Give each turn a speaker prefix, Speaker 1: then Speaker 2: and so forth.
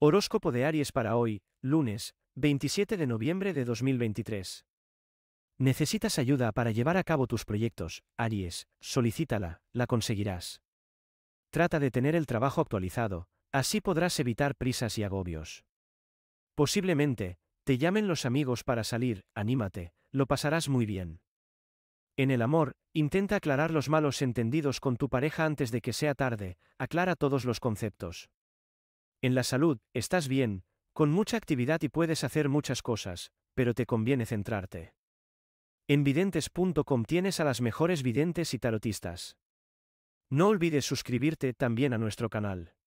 Speaker 1: Horóscopo de Aries para hoy, lunes, 27 de noviembre de 2023. Necesitas ayuda para llevar a cabo tus proyectos, Aries, solicítala, la conseguirás. Trata de tener el trabajo actualizado, así podrás evitar prisas y agobios. Posiblemente, te llamen los amigos para salir, anímate, lo pasarás muy bien. En el amor, intenta aclarar los malos entendidos con tu pareja antes de que sea tarde, aclara todos los conceptos. En la salud, estás bien, con mucha actividad y puedes hacer muchas cosas, pero te conviene centrarte. En videntes.com tienes a las mejores videntes y tarotistas. No olvides suscribirte también a nuestro canal.